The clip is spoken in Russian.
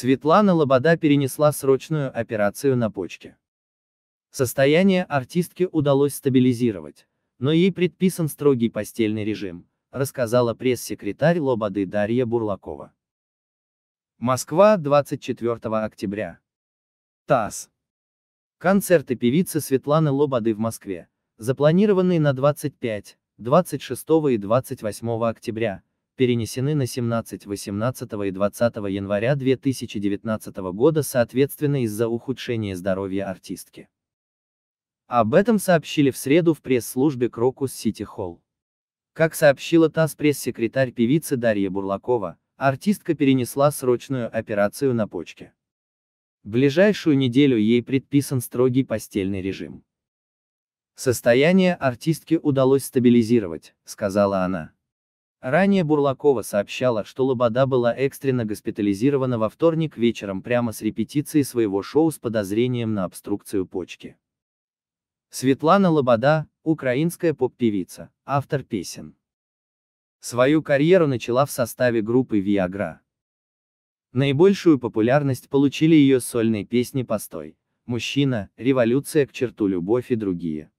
Светлана Лобода перенесла срочную операцию на почке. Состояние артистки удалось стабилизировать, но ей предписан строгий постельный режим, рассказала пресс-секретарь Лободы Дарья Бурлакова. Москва, 24 октября. ТАСС. Концерты певицы Светланы Лободы в Москве, запланированные на 25, 26 и 28 октября, перенесены на 17, 18 и 20 января 2019 года соответственно из-за ухудшения здоровья артистки. Об этом сообщили в среду в пресс-службе Крокус Сити Холл. Как сообщила ТАСС пресс-секретарь певицы Дарья Бурлакова, артистка перенесла срочную операцию на почке. В Ближайшую неделю ей предписан строгий постельный режим. Состояние артистки удалось стабилизировать, сказала она. Ранее Бурлакова сообщала, что Лобода была экстренно госпитализирована во вторник вечером прямо с репетиции своего шоу с подозрением на обструкцию почки. Светлана Лобода, украинская поп-певица, автор песен. Свою карьеру начала в составе группы Viagra. Наибольшую популярность получили ее сольные песни «Постой», «Мужчина», «Революция к черту любовь» и другие.